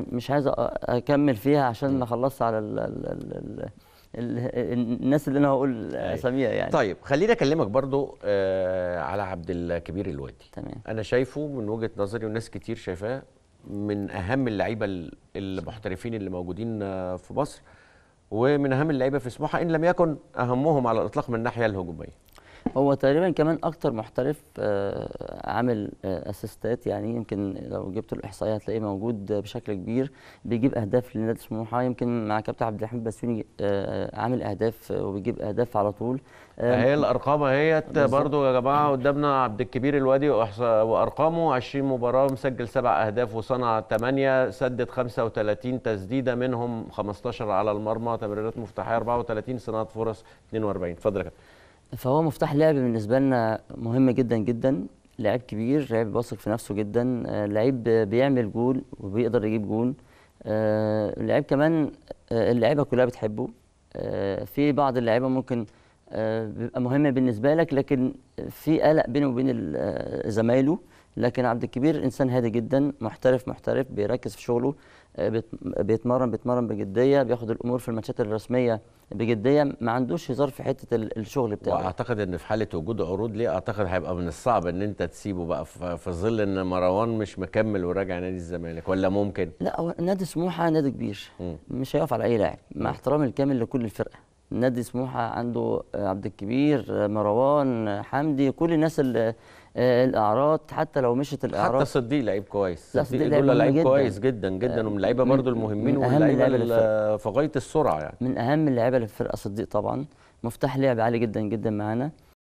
مش عايز اكمل فيها عشان ما خلصت على الـ الـ الـ الـ الناس اللي انا هقول أيوة. اساميها يعني طيب خليني اكلمك برضو آه على عبد الكبير الوادي تمام انا شايفه من وجهه نظري وناس كتير شايفاه من اهم اللعيبه المحترفين اللي موجودين آه، في مصر ومن اهم اللعيبه في سموحه ان لم يكن اهمهم على الاطلاق من الناحيه الهجوميه هو تقريبا كمان اكتر محترف آه، عامل آه، اسيستات يعني يمكن لو جبت الاحصائيه هتلاقيه موجود بشكل كبير بيجيب اهداف لنادي سموحه يمكن مع كابتن عبد الحميد بسوني آه، عامل اهداف وبيجيب اهداف على طول هي الارقام اهيت برضو يا جماعه قدامنا عبد الكبير الوادي وارقامه 20 مباراه مسجل سبع اهداف وصنع ثمانيه سدد 35 تسديده منهم 15 على المرمى تمريرات مفتاحيه 34 صناعه فرص 42 اتفضل يا كابتن فهو مفتاح لعب بالنسبه لنا مهم جدا جدا لعيب كبير لعيب بيثق في نفسه جدا آه، لعيب بيعمل جول وبيقدر يجيب جول آه، لعيب كمان آه، اللعيبه كلها بتحبه في بعض اللعيبه ممكن بيبقى مهم بالنسبه لك لكن في قلق بينه وبين آه، زمايله لكن عبد الكبير انسان هادي جدا محترف محترف بيركز في شغله آه، بيتمرن بيتمرن بجديه بياخد الامور في الماتشات الرسميه بجديه ما عندوش هزار في حته الشغل بتاعه واعتقد ان في حاله وجود عروض ليه اعتقد هيبقى من الصعب ان انت تسيبه بقى في ظل ان مروان مش مكمل وراجع نادي الزمالك ولا ممكن لا هو نادي سموحه نادي كبير مش هيقف على اي لاعب مع احترامي الكامل لكل الفرقه نادي سموحه عنده عبد الكبير مروان حمدي كل الناس الاعراض حتى لو مشت الاعراض حتى صديق لعيب كويس صديق دول لعيب كويس جدا جدا ومن اللعيبه آه، برضو المهمين واللعيبه في غايه السرعه يعني من اهم اللعيبه اللي في الفرقه صديق طبعا مفتاح لعب عالي جدا جدا معانا